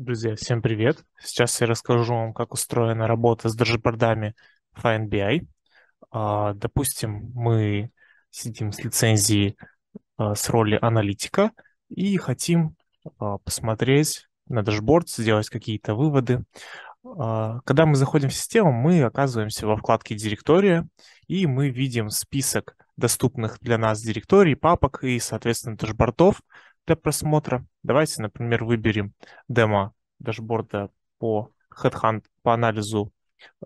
Друзья, всем привет! Сейчас я расскажу вам, как устроена работа с дашбордами FineBI. А, допустим, мы сидим с лицензией а, с роли аналитика и хотим а, посмотреть на дашборд, сделать какие-то выводы. Когда мы заходим в систему, мы оказываемся во вкладке «Директория», и мы видим список доступных для нас директорий, папок и, соответственно, дашбордов, для просмотра. Давайте, например, выберем демо дашборда по HeadHunt, по анализу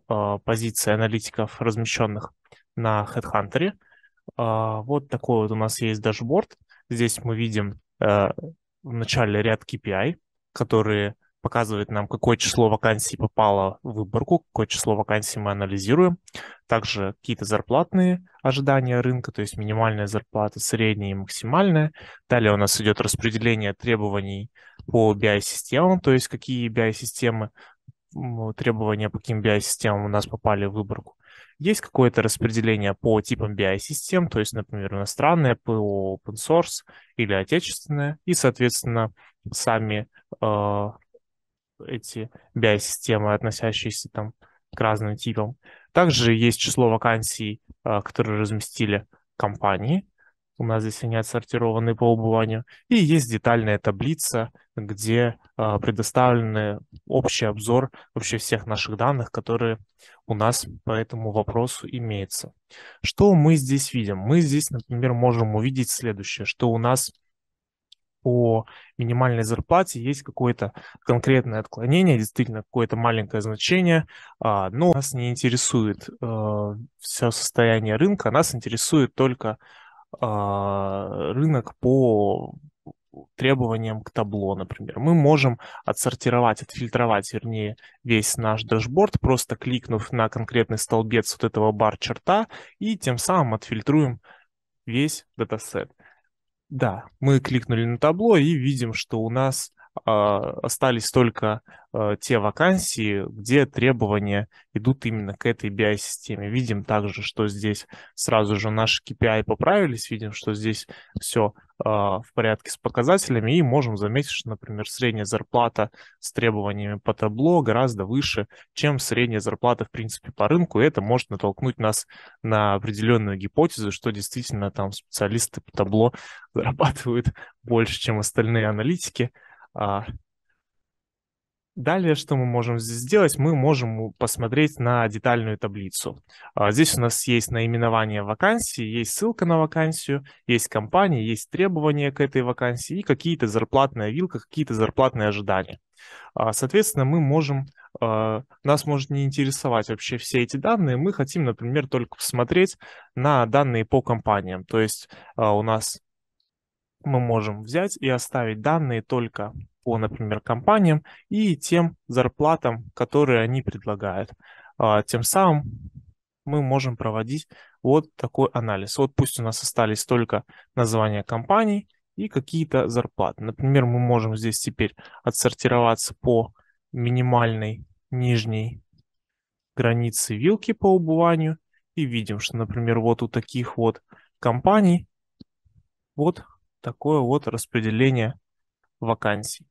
э, позиций аналитиков, размещенных на HeadHunter. Э, вот такой вот у нас есть дашборд. Здесь мы видим э, в начале ряд KPI, которые показывают нам, какое число вакансий попало в выборку, какое число вакансий мы анализируем. Также какие-то зарплатные ожидания рынка, то есть минимальная зарплата, средняя и максимальная. Далее у нас идет распределение требований по BI-системам, то есть какие BI-системы, требования по каким BI-системам у нас попали в выборку. Есть какое-то распределение по типам BI-систем, то есть, например, иностранные, ПО, open source или отечественные, и, соответственно, сами э, эти BI-системы, относящиеся там к разным типам. Также есть число вакансий, э, которые разместили компании, у нас здесь они отсортированы по убыванию. И есть детальная таблица, где э, предоставлены общий обзор вообще всех наших данных, которые у нас по этому вопросу имеются. Что мы здесь видим? Мы здесь, например, можем увидеть следующее, что у нас по минимальной зарплате есть какое-то конкретное отклонение, действительно какое-то маленькое значение, а, но нас не интересует э, все состояние рынка, нас интересует только а, рынок по требованиям к табло, например. Мы можем отсортировать, отфильтровать, вернее, весь наш дашборд, просто кликнув на конкретный столбец вот этого бар-черта, и тем самым отфильтруем весь датасет. Да, мы кликнули на табло и видим, что у нас а, остались только а, те вакансии, где требования идут именно к этой BI-системе. Видим также, что здесь сразу же наши KPI поправились, видим, что здесь все а, в порядке с показателями, и можем заметить, что, например, средняя зарплата с требованиями по табло гораздо выше, чем средняя зарплата, в принципе, по рынку, и это может натолкнуть нас на определенную гипотезу, что действительно там специалисты по табло зарабатывают больше, чем остальные аналитики, а, далее, что мы можем здесь сделать? Мы можем посмотреть на детальную таблицу. А, здесь у нас есть наименование вакансии, есть ссылка на вакансию, есть компания, есть требования к этой вакансии и какие-то зарплатные вилки, какие-то зарплатные ожидания. А, соответственно, мы можем, нас может не интересовать вообще все эти данные. Мы хотим, например, только посмотреть на данные по компаниям. То есть у нас мы можем взять и оставить данные только по, например, компаниям и тем зарплатам, которые они предлагают. А, тем самым мы можем проводить вот такой анализ. Вот пусть у нас остались только названия компаний и какие-то зарплаты. Например, мы можем здесь теперь отсортироваться по минимальной нижней границе вилки по убыванию и видим, что, например, вот у таких вот компаний вот такое вот распределение вакансий.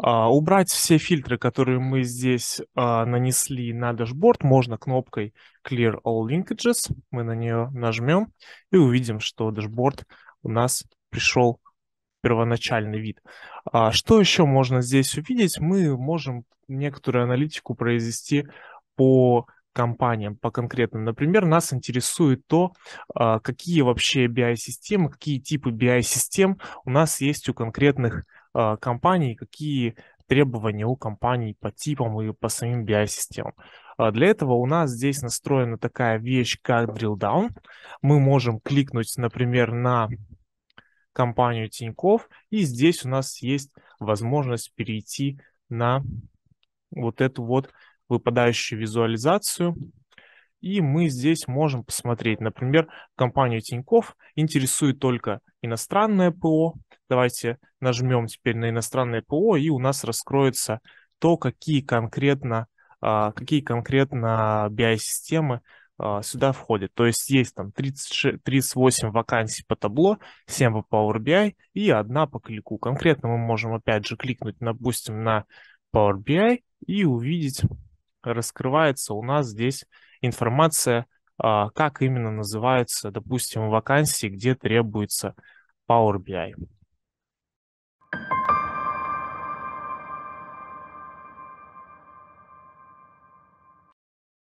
А, убрать все фильтры, которые мы здесь а, нанесли на дашборд, можно кнопкой Clear All Linkages. Мы на нее нажмем и увидим, что дашборд у нас пришел первоначальный вид. А, что еще можно здесь увидеть? Мы можем некоторую аналитику произвести по компаниям по конкретным. Например, нас интересует то, а, какие вообще BI-системы, какие типы BI-систем у нас есть у конкретных а, компаний, какие требования у компаний по типам и по самим BI-системам. А, для этого у нас здесь настроена такая вещь, как drill down. Мы можем кликнуть, например, на компанию Тиньков, и здесь у нас есть возможность перейти на вот эту вот выпадающую визуализацию. И мы здесь можем посмотреть, например, компанию Тиньков интересует только иностранное ПО. Давайте нажмем теперь на иностранное ПО, и у нас раскроется то, какие конкретно, а, какие конкретно BI-системы а, сюда входят. То есть есть там 30, 38 вакансий по табло, 7 по Power BI и одна по клику. Конкретно мы можем опять же кликнуть, допустим, на Power BI и увидеть раскрывается у нас здесь информация, а, как именно называются, допустим, вакансии, где требуется Power BI.